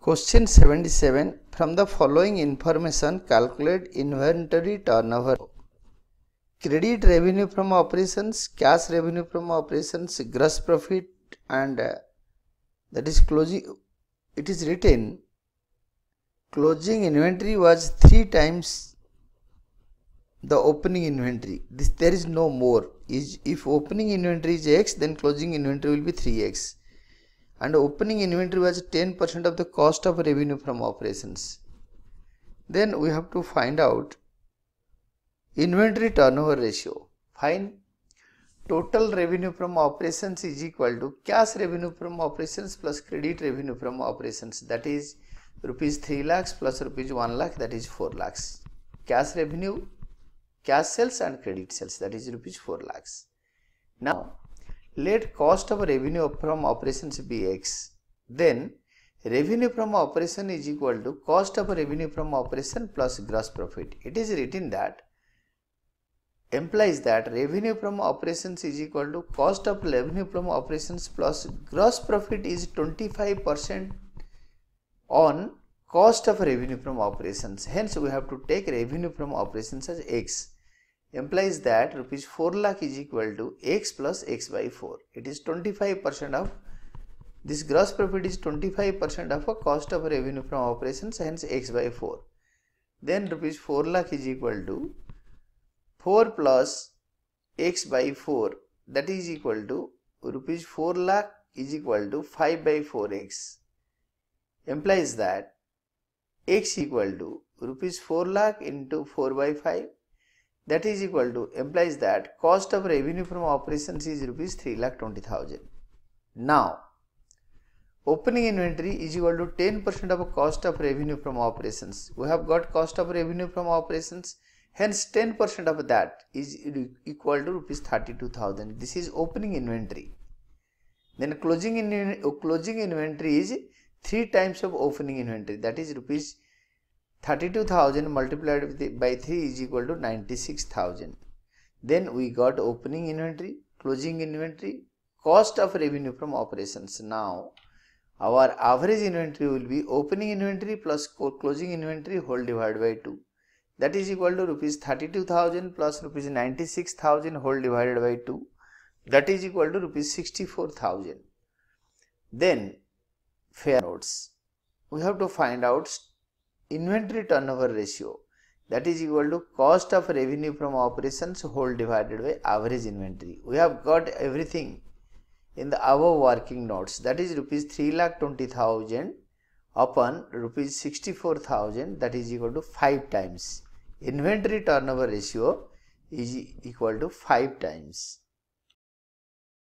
Question 77. From the following information calculate inventory turnover. Credit revenue from operations, cash revenue from operations, gross profit and uh, that is closing, it is written closing inventory was 3 times the opening inventory. This There is no more. Is If opening inventory is x then closing inventory will be 3x and opening inventory was 10% of the cost of revenue from operations. Then we have to find out inventory turnover ratio. Fine. Total revenue from operations is equal to cash revenue from operations plus credit revenue from operations that is rupees 3 lakhs plus rupees 1 lakh that is 4 lakhs. Cash revenue, cash sales and credit sales that is rupees 4 lakhs. Now let cost of revenue from operations be x. Then revenue from operation is equal to cost of revenue from operation plus gross profit. It is written that implies that revenue from operations is equal to cost of revenue from operations plus gross profit is 25% on cost of revenue from operations. Hence, we have to take revenue from operations as x implies that rupees 4 lakh is equal to x plus x by 4. It is 25% of this gross profit is 25% of a cost of revenue from operations hence x by 4. Then rupees 4 lakh is equal to 4 plus x by 4 that is equal to rupees 4 lakh is equal to 5 by 4x implies that x equal to rupees 4 lakh into 4 by 5 that is equal to implies that cost of revenue from operations is rupees 3 lakh 20,000. Now, opening inventory is equal to 10% of cost of revenue from operations. We have got cost of revenue from operations, hence 10% of that is equal to rupees 32,000. This is opening inventory. Then closing, in, closing inventory is 3 times of opening inventory that is rupees 32,000 multiplied by 3 is equal to 96,000. Then we got opening inventory, closing inventory, cost of revenue from operations. Now our average inventory will be opening inventory plus closing inventory whole divided by 2. That is equal to rupees 32,000 plus rupees 96,000 whole divided by 2. That is equal to rupees 64,000. Then fair notes. We have to find out inventory turnover ratio that is equal to cost of revenue from operations whole divided by average inventory. We have got everything in the above working notes that is rupees 3,20,000 upon rupees 64,000 that is equal to 5 times. Inventory turnover ratio is equal to 5 times.